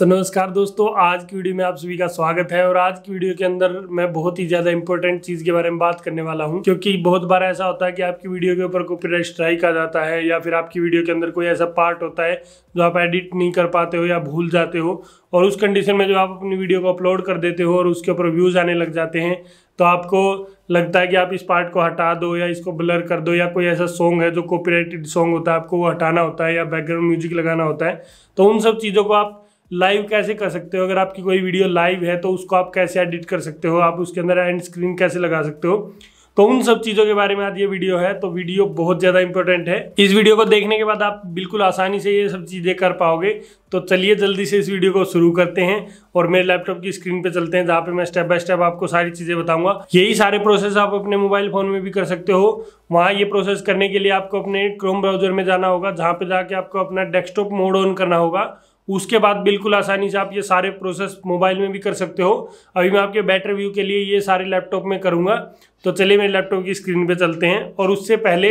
तो नमस्कार दोस्तों आज की वीडियो में आप सभी का स्वागत है और आज की वीडियो के अंदर मैं बहुत ही ज्यादा इंपॉर्टेंट चीज के बारे में बात करने वाला हूं क्योंकि बहुत बार ऐसा होता है कि आपकी वीडियो के ऊपर कॉपीराइट स्ट्राइक आ जाता है या फिर आपकी वीडियो के अंदर कोई ऐसा पार्ट होता है जो आप एडिट नहीं कर पाते हो या भूल जाते हो और उस कंडीशन में जो आप अपनी वीडियो को अपलोड कर देते हो और उसके ऊपर व्यूज आने लग जाते हैं तो आपको लगता है कि आप इस पार्ट को हटा दो या इसको ब्लर कर दो या कोई ऐसा सॉन्ग है जो कॉपीराइटेड सॉन्ग होता है आपको वो हटाना होता है या बैकग्राउंड म्यूजिक लगाना होता है तो उन सब चीज़ों को आप लाइव कैसे कर सकते हो अगर आपकी कोई वीडियो लाइव है तो उसको आप कैसे एडिट कर सकते हो आप उसके अंदर एंड स्क्रीन कैसे लगा सकते हो तो उन सब चीज़ों के बारे में आज ये वीडियो है तो वीडियो बहुत ज़्यादा इंपॉर्टेंट है इस वीडियो को देखने के बाद आप बिल्कुल आसानी से ये सब चीज़ें कर पाओगे तो चलिए जल्दी से इस वीडियो को शुरू करते हैं और मेरे लैपटॉप की स्क्रीन पे चलते हैं जहाँ पे मैं स्टेप बाय स्टेप आपको सारी चीज़ें बताऊंगा यही सारे प्रोसेस आप अपने मोबाइल फ़ोन में भी कर सकते हो वहाँ ये प्रोसेस करने के लिए आपको अपने क्रोम ब्राउजर में जाना होगा जहाँ पर जाके आपको अपना डेस्कटॉप मोड ऑन करना होगा उसके बाद बिल्कुल आसानी से आप ये सारे प्रोसेस मोबाइल में भी कर सकते हो अभी मैं आपके बेटर व्यू के लिए ये सारे लैपटॉप में करूँगा तो चलिए मेरे लैपटॉप की स्क्रीन पर चलते हैं और उससे पहले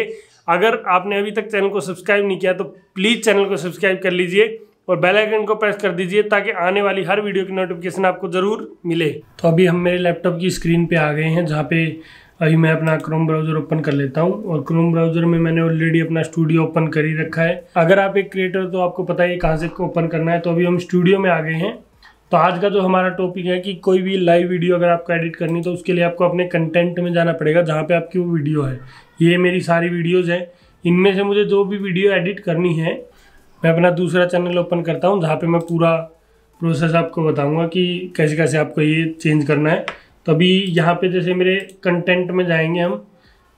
अगर आपने अभी तक चैनल को सब्सक्राइब नहीं किया तो प्लीज़ चैनल को सब्सक्राइब कर लीजिए और बेल आइकन को प्रेस कर दीजिए ताकि आने वाली हर वीडियो की नोटिफिकेशन आपको ज़रूर मिले तो अभी हम मेरे लैपटॉप की स्क्रीन पे आ गए हैं जहाँ पे अभी मैं अपना क्रोम ब्राउजर ओपन कर लेता हूँ और क्रोम ब्राउजर में मैंने ऑलरेडी अपना स्टूडियो ओपन कर ही रखा है अगर आप एक क्रिएटर तो आपको पता ही है कहाँ से ओपन करना है तो अभी हम स्टूडियो में आ गए हैं तो आज का जो हमारा टॉपिक है कि कोई भी लाइव वीडियो अगर आपको एडिट करनी तो उसके लिए आपको अपने कंटेंट में जाना पड़ेगा जहाँ पर आपकी वो वीडियो है ये मेरी सारी वीडियोज़ हैं इनमें से मुझे जो भी वीडियो एडिट करनी है मैं अपना दूसरा चैनल ओपन करता हूँ जहाँ पर मैं पूरा प्रोसेस आपको बताऊँगा कि कैसे कैसे आपको ये चेंज करना है तो अभी यहाँ पे जैसे मेरे कंटेंट में जाएंगे हम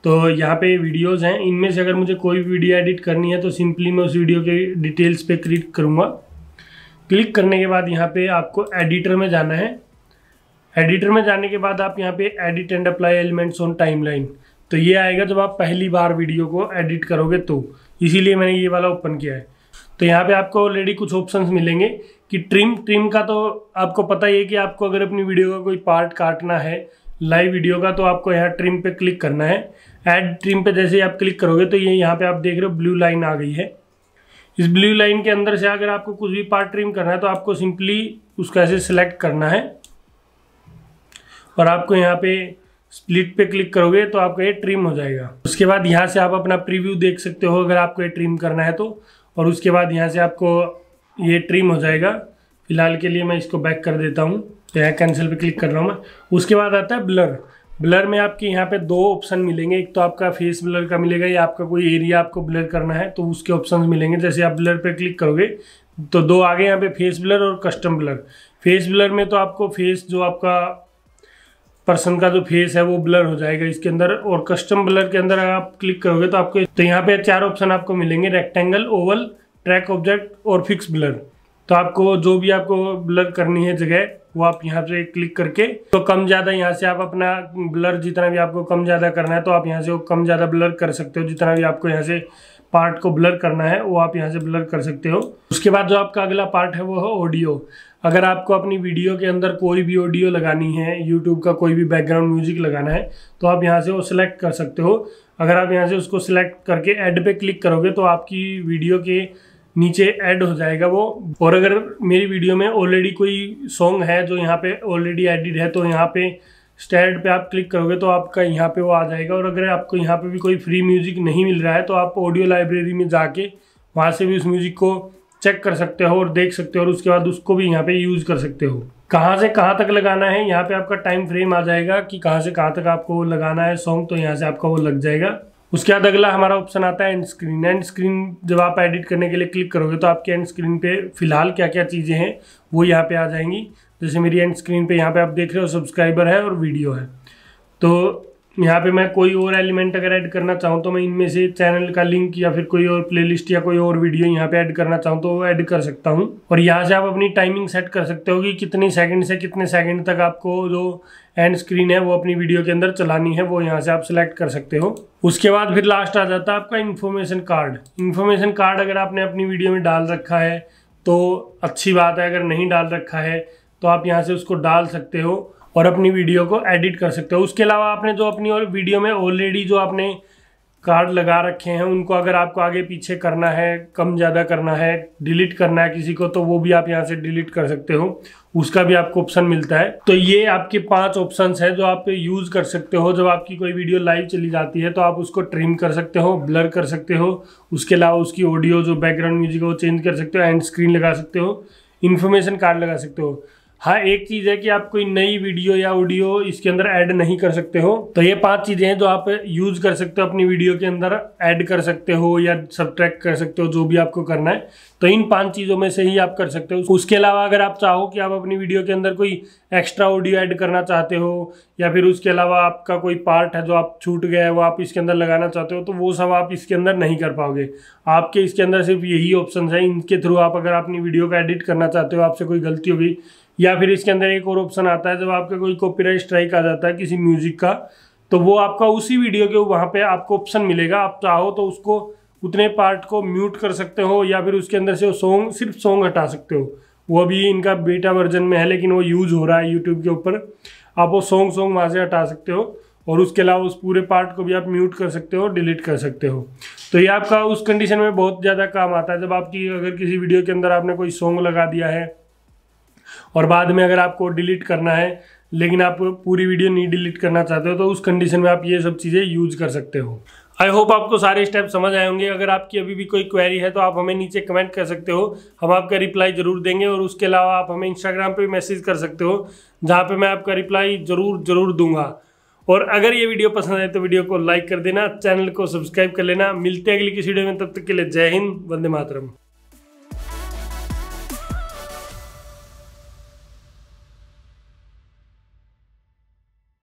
तो यहाँ पे वीडियोस हैं इनमें से अगर मुझे कोई भी वीडियो एडिट करनी है तो सिंपली मैं उस वीडियो के डिटेल्स पे क्लिक करूँगा क्लिक करने के बाद यहाँ पे आपको एडिटर में जाना है एडिटर में जाने के बाद आप यहाँ पे edit and apply elements on timeline तो ये आएगा जब आप पहली बार वीडियो को एडिट करोगे तो इसीलिए मैंने ये वाला ओपन किया है तो यहाँ पे आपको ऑलरेडी कुछ ऑप्शंस मिलेंगे कि ट्रिम ट्रिम का तो आपको पता ही है कि आपको अगर अपनी वीडियो का कोई पार्ट काटना है लाइव वीडियो का तो आपको यहाँ ट्रिम पे क्लिक करना है ऐड ट्रिम पे जैसे ही आप क्लिक करोगे तो ये यहाँ पे आप देख रहे हो ब्लू लाइन आ गई है इस ब्लू लाइन के अंदर से अगर आपको कुछ भी पार्ट ट्रिम करना है तो आपको सिंपली उसका ऐसे सेलेक्ट करना है और आपको यहाँ पे स्प्लिट पे क्लिक करोगे तो आपका ये ट्रिम हो जाएगा उसके बाद यहाँ से आप अपना प्रीव्यू देख सकते हो अगर आपको ये ट्रिम करना है तो और उसके बाद यहाँ से आपको ये ट्रिम हो जाएगा फिलहाल के लिए मैं इसको बैक कर देता हूँ तो यहाँ कैंसिल पे क्लिक कर रहा हूँ मैं उसके बाद आता है ब्लर ब्लर में आपके यहाँ पे दो ऑप्शन मिलेंगे एक तो आपका फेस ब्लर का मिलेगा या आपका कोई एरिया आपको ब्लर करना है तो उसके ऑप्शन मिलेंगे जैसे आप ब्लर पे क्लिक करोगे तो दो आगे यहाँ पे फेस ब्लर और कस्टम ब्लर फेस ब्लर में तो आपको फेस जो आपका पर्सन का जो फेस है वो ब्लर हो जाएगा इसके अंदर और कस्टम ब्लर के अंदर आप क्लिक करोगे तो आपको तो यहाँ पे चार ऑप्शन आपको मिलेंगे रेक्टेंगल ओवल ट्रैक ऑब्जेक्ट और फिक्स ब्लर तो आपको जो भी आपको ब्लर करनी है जगह वो आप यहाँ से क्लिक करके तो कम ज़्यादा यहाँ से आप अपना ब्लर जितना भी आपको कम ज़्यादा करना है तो आप यहाँ से वो कम ज़्यादा ब्लर कर सकते हो जितना भी आपको यहाँ से पार्ट को ब्लर करना है वो आप यहाँ से ब्लर कर सकते हो उसके बाद जो आपका अगला पार्ट है वो है ऑडियो अगर आपको अपनी वीडियो के अंदर कोई भी ऑडियो लगानी है यूट्यूब का कोई भी बैकग्राउंड म्यूजिक लगाना है तो आप यहाँ से वो सिलेक्ट कर सकते हो अगर आप यहाँ से उसको सिलेक्ट करके एड पर क्लिक करोगे तो आपकी वीडियो के नीचे ऐड हो जाएगा वो और अगर मेरी वीडियो में ऑलरेडी कोई सॉन्ग है जो यहाँ पे ऑलरेडी एडिड है तो यहाँ पे स्टैंड पे आप क्लिक करोगे तो आपका यहाँ पे वो आ जाएगा और अगर आपको यहाँ पे भी कोई फ्री म्यूज़िक नहीं मिल रहा है तो आप ऑडियो लाइब्रेरी में जाके वहाँ से भी उस म्यूज़िक को चेक कर सकते हो और देख सकते हो और उसके बाद उसको भी यहाँ पर यूज़ कर सकते हो कहाँ से कहाँ तक लगाना है यहाँ पर आपका टाइम फ्रेम आ जाएगा कि कहाँ से कहाँ तक आपको लगाना है सॉन्ग तो यहाँ से आपका वो लग जाएगा उसके बाद अगला हमारा ऑप्शन आता है एंड स्क्रीन एंड स्क्रीन जब आप एडिट करने के लिए क्लिक करोगे तो आपके एंड स्क्रीन पे फिलहाल क्या क्या चीज़ें हैं वो यहाँ पे आ जाएंगी जैसे मेरी एंड स्क्रीन पे यहाँ पे आप देख रहे हो सब्सक्राइबर है और वीडियो है तो यहाँ पे मैं कोई और एलिमेंट अगर ऐड करना चाहूँ तो मैं इनमें से चैनल का लिंक या फिर कोई और प्लेलिस्ट या कोई और वीडियो यहाँ पे ऐड करना चाहूँ तो वो ऐड कर सकता हूँ और यहाँ से आप अपनी टाइमिंग सेट कर सकते हो कि कितने सेकंड से कितने सेकंड तक आपको जो एंड स्क्रीन है वो अपनी वीडियो के अंदर चलानी है वो यहाँ से आप सिलेक्ट कर सकते हो उसके बाद फिर लास्ट आ जाता है आपका इन्फॉर्मेशन कार्ड इन्फॉर्मेशन कार्ड अगर आपने अपनी वीडियो में डाल रखा है तो अच्छी बात है अगर नहीं डाल रखा है तो आप यहाँ से उसको डाल सकते हो और अपनी वीडियो को एडिट कर सकते हो उसके अलावा आपने जो अपनी और वीडियो में ऑलरेडी जो आपने कार्ड लगा रखे हैं उनको अगर आपको आगे पीछे करना है कम ज़्यादा करना है डिलीट करना है किसी को तो वो भी आप यहाँ से डिलीट कर सकते हो उसका भी आपको ऑप्शन मिलता है तो ये आपके पांच ऑप्शंस हैं जो आप यूज़ कर सकते हो जब आपकी कोई वीडियो लाइव चली जाती है तो आप उसको ट्रिम कर सकते हो ब्लर कर सकते हो उसके अलावा उसकी ऑडियो जो बैकग्राउंड म्यूजिक है वो चेंज कर सकते हो एंड स्क्रीन लगा सकते हो इन्फॉर्मेशन कार्ड लगा सकते हो हाँ एक चीज़ है कि आप कोई नई वीडियो या ऑडियो इसके अंदर ऐड नहीं कर सकते हो तो ये पांच चीज़ें हैं जो आप यूज़ कर सकते हो अपनी वीडियो के अंदर ऐड कर सकते हो या सब कर सकते हो जो भी आपको करना है तो इन पांच चीज़ों में से ही आप कर सकते हो उसके अलावा अगर आप चाहो कि आप अपनी वीडियो के अंदर कोई एक्स्ट्रा ऑडियो ऐड करना चाहते हो या फिर उसके अलावा आपका कोई पार्ट है जो आप छूट गया है वो आप इसके अंदर लगाना चाहते हो तो वो सब आप इसके अंदर नहीं कर पाओगे आपके इसके अंदर सिर्फ यही ऑप्शन है इनके थ्रू आप अगर अपनी वीडियो का एडिट करना चाहते हो आपसे कोई गलती होगी या फिर इसके अंदर एक और ऑप्शन आता है जब आपका कोई कॉपी स्ट्राइक आ जाता है किसी म्यूजिक का तो वो आपका उसी वीडियो के वहाँ पे आपको ऑप्शन मिलेगा आप चाहो तो उसको उतने पार्ट को म्यूट कर सकते हो या फिर उसके अंदर से वो सॉन्ग सिर्फ सॉन्ग हटा सकते हो वो अभी इनका बेटा वर्जन में है लेकिन वो यूज़ हो रहा है यूट्यूब के ऊपर आप वो सॉन्ग सॉन्ग वहाँ से हटा सकते हो और उसके अलावा उस पूरे पार्ट को भी आप म्यूट कर सकते हो डिलीट कर सकते हो तो ये आपका उस कंडीशन में बहुत ज़्यादा काम आता है जब आपकी अगर किसी वीडियो के अंदर आपने कोई सॉन्ग लगा दिया है और बाद में अगर आपको डिलीट करना है लेकिन आप पूरी वीडियो नहीं डिलीट करना चाहते हो तो उस कंडीशन में आप ये सब चीज़ें यूज कर सकते हो आई होप आपको सारे स्टेप समझ आए होंगे अगर आपकी अभी भी कोई क्वेरी है तो आप हमें नीचे कमेंट कर सकते हो हम आपका रिप्लाई ज़रूर देंगे और उसके अलावा आप हमें इंस्टाग्राम पर मैसेज कर सकते हो जहाँ पर मैं आपका रिप्लाई ज़रूर ज़रूर दूंगा और अगर ये वीडियो पसंद आए तो वीडियो को लाइक कर देना चैनल को सब्सक्राइब कर लेना मिलते हैं अगली किसी वीडियो में तब तक के लिए जय हिंद वंदे मातरम